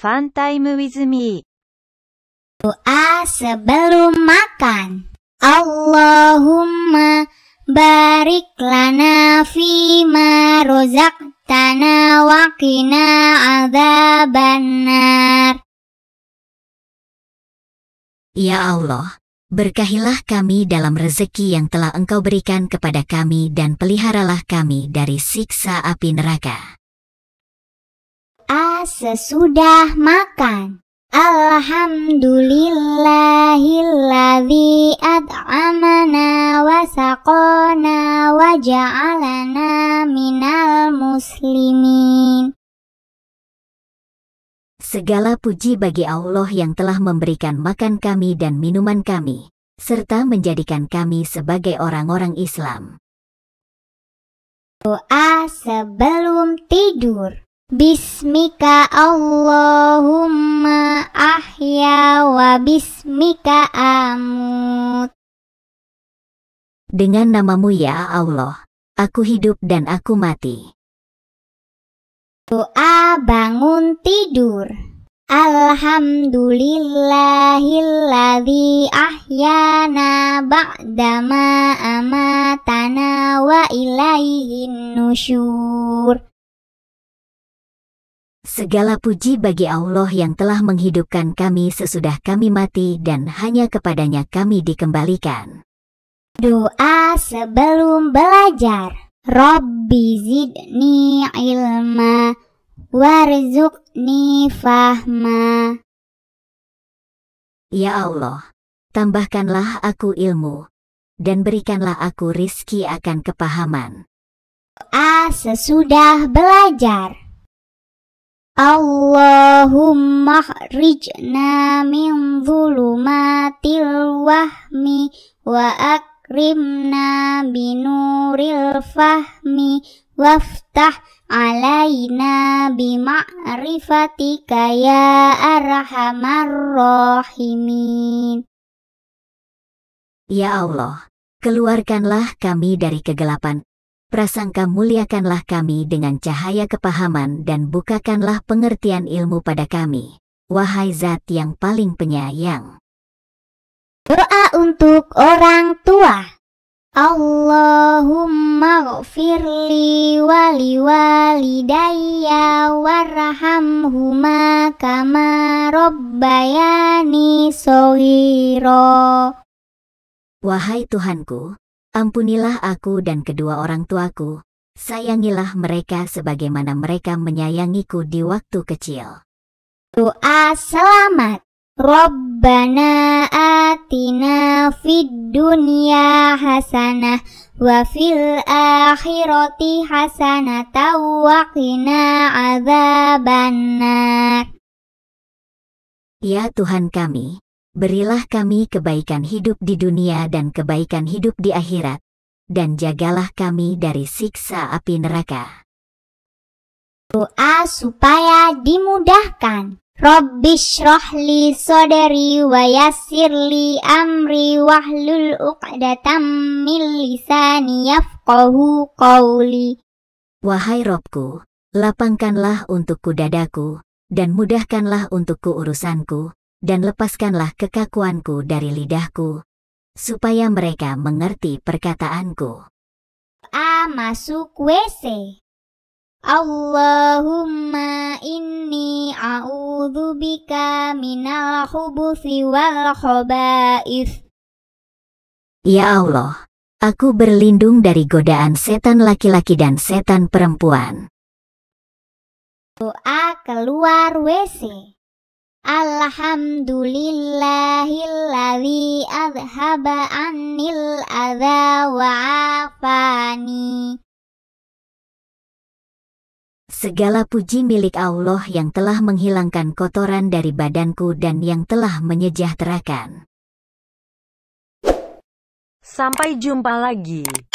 Fun time with me. Doa sebelum makan. Allahumma barik lana fima rozak tanawakina ada benar. Ya Allah, berkahilah kami dalam rezeki yang telah Engkau berikan kepada kami dan peliharalah kami dari siksa api neraka berdoa sesudah makan. Alhamdulillahilladzi ad'amana wa saqana wa ja'alana minal muslimin. Segala puji bagi Allah yang telah memberikan makan kami dan minuman kami, serta menjadikan kami sebagai orang-orang Islam. Doa sebelum tidur. Bismika Allahumma ahya wa bismika amut. Dengan namamu ya Allah, aku hidup dan aku mati. Doa bangun tidur. Alhamdulillahilladzi ahyana ba'dama amatana wa ilaihin nusyur. Segala puji bagi Allah yang telah menghidupkan kami sesudah kami mati dan hanya kepadanya kami dikembalikan. Doa sebelum belajar Rabbi zidni ilma warzuqni fahma Ya Allah, tambahkanlah aku ilmu dan berikanlah aku rizki akan kepahaman. Doa sesudah belajar Allahumma rijna min zulumatil wahmi wa akrimna binuril fahmi waftah alaina bima'rifatika ya arhamar rahimin Ya Allah, keluarkanlah kami dari kegelapan prasangka muliakanlah kami dengan cahaya kepahaman dan bukakanlah pengertian ilmu pada kami, wahai zat yang paling penyayang. Doa untuk orang tua Allahumma gfirli wali walidayya warhamhuma kama rabbayani sohiro. Wahai Tuhanku, Ampunilah aku dan kedua orang tuaku, sayangilah mereka sebagaimana mereka menyayangiku di waktu kecil. Doa selamat. Rabbana atina fid dunya hasanah wa fil akhirati hasanah tawakina azabannak. Ya Tuhan kami, Berilah kami kebaikan hidup di dunia dan kebaikan hidup di akhirat, dan jagalah kami dari siksa api neraka. Doa supaya dimudahkan. Rabbishrahli sodari wa yassirli amri wahlul uqdatam min lisani yafqahu qawli. Wahai Robku, lapangkanlah untukku dadaku, dan mudahkanlah untukku urusanku, dan lepaskanlah kekakuanku dari lidahku, supaya mereka mengerti perkataanku. A. Masuk WC Allahumma inni a'udzubika minal khubuthi wal khaba'if Ya Allah, aku berlindung dari godaan setan laki-laki dan setan perempuan. Doa keluar WC Alhamdulillahilladzi adhaba anil adha wa'afani. Segala puji milik Allah yang telah menghilangkan kotoran dari badanku dan yang telah menyejahterakan. Sampai jumpa lagi.